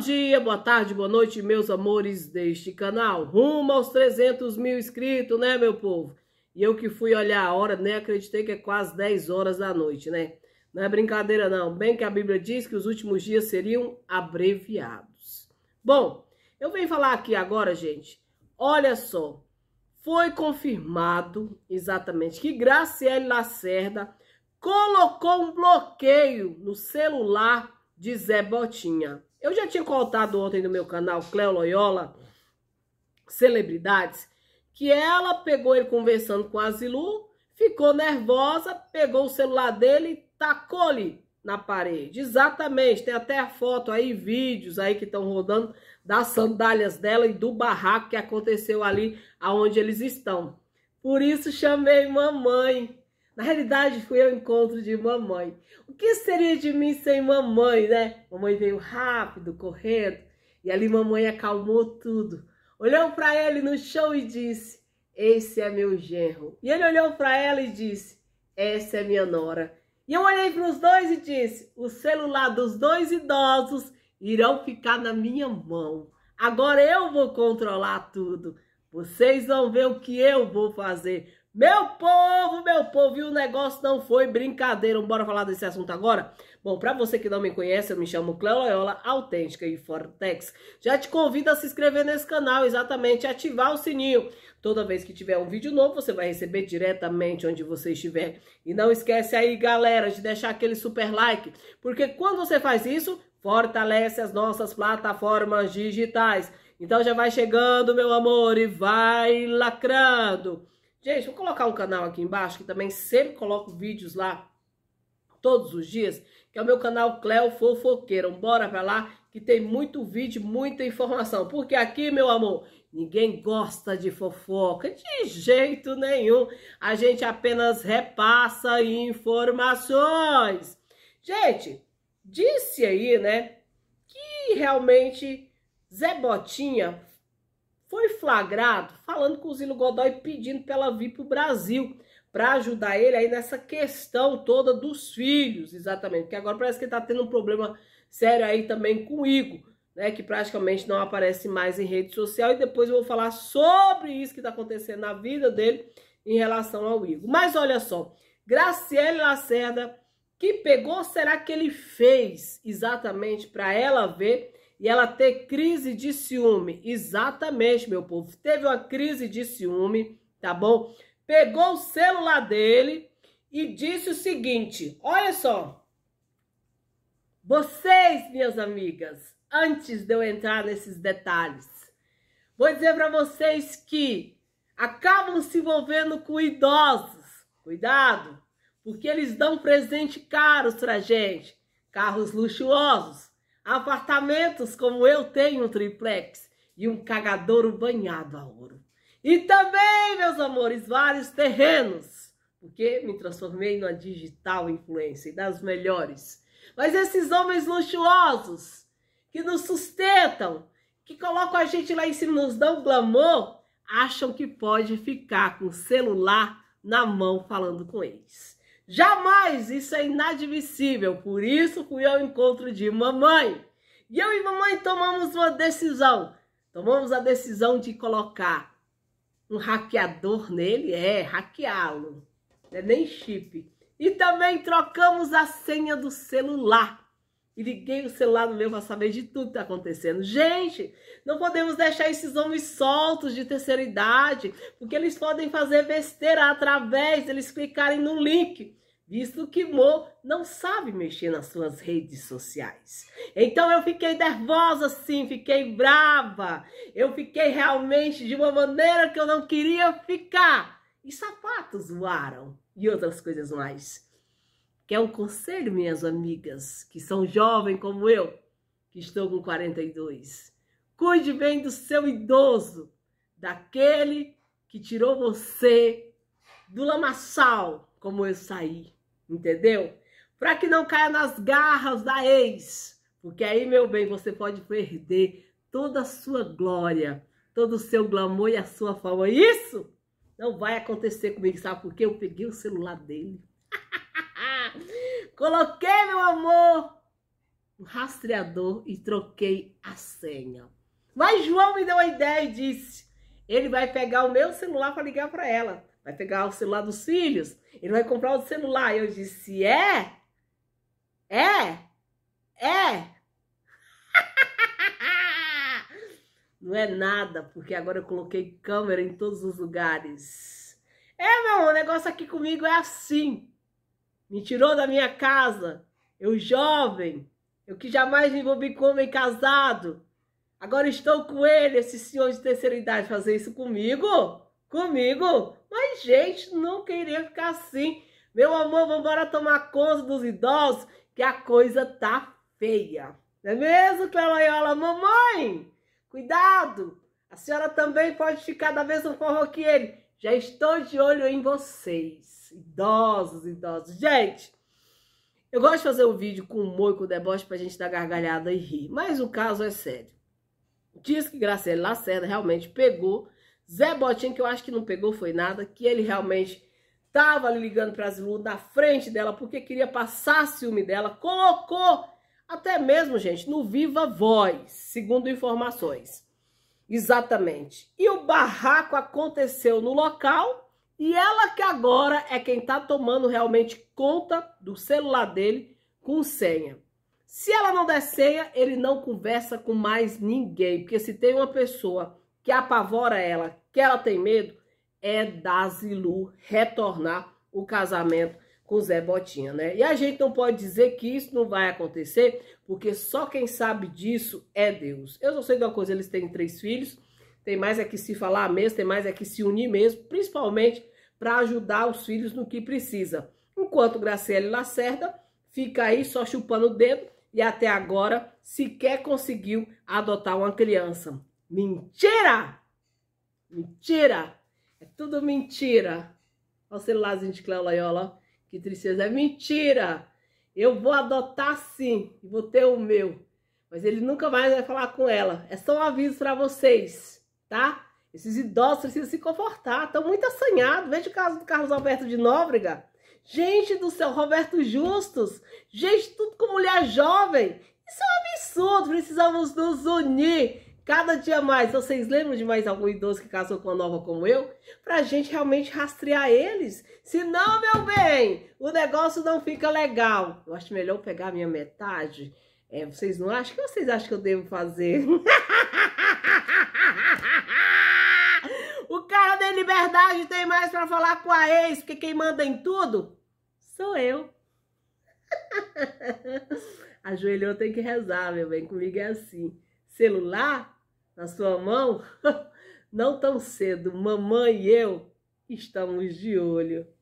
Bom dia, boa tarde, boa noite, meus amores deste canal. Rumo aos 300 mil inscritos, né, meu povo? E eu que fui olhar a hora, nem né, acreditei que é quase 10 horas da noite, né? Não é brincadeira, não. Bem que a Bíblia diz que os últimos dias seriam abreviados. Bom, eu venho falar aqui agora, gente. Olha só. Foi confirmado exatamente que Graciele Lacerda colocou um bloqueio no celular de Zé Botinha. Eu já tinha contado ontem no meu canal, Cleo Loyola, Celebridades, que ela pegou ele conversando com a Zilu, ficou nervosa, pegou o celular dele e tacou-lhe na parede. Exatamente, tem até a foto aí, vídeos aí que estão rodando das sandálias dela e do barraco que aconteceu ali aonde eles estão. Por isso chamei mamãe na realidade, fui ao encontro de mamãe. O que seria de mim sem mamãe, né? Mamãe veio rápido, correndo, e ali mamãe acalmou tudo. Olhou para ele no chão e disse: Esse é meu genro. E ele olhou para ela e disse: Essa é minha nora. E eu olhei para os dois e disse: O celular dos dois idosos irão ficar na minha mão. Agora eu vou controlar tudo. Vocês vão ver o que eu vou fazer. Meu povo, meu povo, e o negócio não foi brincadeira. Bora falar desse assunto agora? Bom, para você que não me conhece, eu me chamo Cleo Loyola, autêntica e Fortex. Já te convido a se inscrever nesse canal, exatamente, ativar o sininho. Toda vez que tiver um vídeo novo, você vai receber diretamente onde você estiver. E não esquece aí, galera, de deixar aquele super like, porque quando você faz isso, fortalece as nossas plataformas digitais. Então já vai chegando, meu amor, e vai lacrando. Gente, vou colocar um canal aqui embaixo, que também sempre coloco vídeos lá, todos os dias, que é o meu canal Cleo Fofoqueira. Bora pra lá, que tem muito vídeo, muita informação. Porque aqui, meu amor, ninguém gosta de fofoca, de jeito nenhum. A gente apenas repassa informações. Gente, disse aí, né, que realmente Zé Botinha foi flagrado falando com o Zilo Godoy pedindo para ela vir para o Brasil para ajudar ele aí nessa questão toda dos filhos, exatamente. Porque agora parece que ele está tendo um problema sério aí também com o Igor, né? Que praticamente não aparece mais em rede social. E depois eu vou falar sobre isso que está acontecendo na vida dele em relação ao Igor. Mas olha só, Graciele Lacerda, que pegou, será que ele fez exatamente para ela ver? e ela ter crise de ciúme. Exatamente, meu povo. Teve uma crise de ciúme, tá bom? Pegou o celular dele e disse o seguinte: olha só. Vocês, minhas amigas, antes de eu entrar nesses detalhes, vou dizer para vocês que acabam se envolvendo com idosos. Cuidado, porque eles dão presente caros para gente, carros luxuosos, apartamentos como eu tenho um triplex e um cagadouro banhado a ouro. E também, meus amores, vários terrenos, porque me transformei numa digital influencer das melhores. Mas esses homens luxuosos que nos sustentam, que colocam a gente lá em cima, nos dão glamour, acham que pode ficar com o celular na mão falando com eles. Jamais! Isso é inadmissível. Por isso fui ao encontro de mamãe. E eu e mamãe tomamos uma decisão. Tomamos a decisão de colocar um hackeador nele, é, hackeá-lo. Não é nem chip. E também trocamos a senha do celular e liguei o celular no meu para saber de tudo que está acontecendo. Gente, não podemos deixar esses homens soltos de terceira idade, porque eles podem fazer besteira através deles clicarem no link, visto que Mo não sabe mexer nas suas redes sociais. Então eu fiquei nervosa sim, fiquei brava, eu fiquei realmente de uma maneira que eu não queria ficar. E sapatos voaram e outras coisas mais que é um conselho, minhas amigas, que são jovens como eu, que estou com 42. Cuide bem do seu idoso, daquele que tirou você do lamaçal, como eu saí, entendeu? Para que não caia nas garras da ex, porque aí, meu bem, você pode perder toda a sua glória, todo o seu glamour e a sua fama. Isso não vai acontecer comigo, sabe? Porque eu peguei o celular dele Coloquei, meu amor, o rastreador e troquei a senha. Mas João me deu uma ideia e disse: ele vai pegar o meu celular para ligar para ela. Vai pegar o celular dos filhos. Ele vai comprar outro celular. Eu disse: é? É? É? Não é nada, porque agora eu coloquei câmera em todos os lugares. É, meu, o negócio aqui comigo é assim me tirou da minha casa, eu jovem, eu que jamais me envolvi com homem casado. Agora estou com ele, esse senhor de terceira idade, fazer isso comigo? Comigo? Mas, gente, não queria ficar assim. Meu amor, vamos embora tomar conta dos idosos, que a coisa tá feia. Não é mesmo, Clelaiola? Mamãe, cuidado! A senhora também pode ficar da mesma forma que ele. Já estou de olho em vocês idosos, idosos. Gente, eu gosto de fazer um vídeo com humor e com deboche pra gente dar gargalhada e rir, mas o caso é sério. Diz que Graciela Lacerda realmente pegou, Zé Botinha, que eu acho que não pegou foi nada, que ele realmente tava ligando pra Zilu na frente dela porque queria passar ciúme dela, colocou até mesmo, gente, no Viva Voz, segundo informações. Exatamente. E o barraco aconteceu no local e ela agora é quem está tomando realmente conta do celular dele com senha. Se ela não der senha, ele não conversa com mais ninguém, porque se tem uma pessoa que apavora ela, que ela tem medo, é da Zilu retornar o casamento com Zé Botinha, né? E a gente não pode dizer que isso não vai acontecer, porque só quem sabe disso é Deus. Eu só sei de uma coisa, eles têm três filhos, tem mais é que se falar mesmo, tem mais é que se unir mesmo, principalmente para ajudar os filhos no que precisa. Enquanto Graciele Lacerda fica aí só chupando o dedo e até agora sequer conseguiu adotar uma criança. Mentira! Mentira! É tudo mentira. Olha o celularzinho de Cléo Loyola. Que tristeza. É mentira. Eu vou adotar sim. Vou ter o meu. Mas ele nunca mais vai falar com ela. É só um aviso para vocês, tá? Esses idosos precisam se confortar, estão muito assanhados. Veja o caso do Carlos Alberto de Nóbrega. Gente do céu, Roberto Justus. Gente, tudo com mulher jovem. Isso é um absurdo, precisamos nos unir cada dia mais. Vocês lembram de mais algum idoso que casou com a nova como eu? Pra gente realmente rastrear eles. Senão, meu bem, o negócio não fica legal. Eu acho melhor pegar a minha metade. É, vocês não acham? O que vocês acham que eu devo fazer? liberdade tem mais para falar com a ex, porque quem manda em tudo sou eu. Ajoelhou tem que rezar, meu bem, comigo é assim. Celular na sua mão? Não tão cedo, mamãe e eu estamos de olho.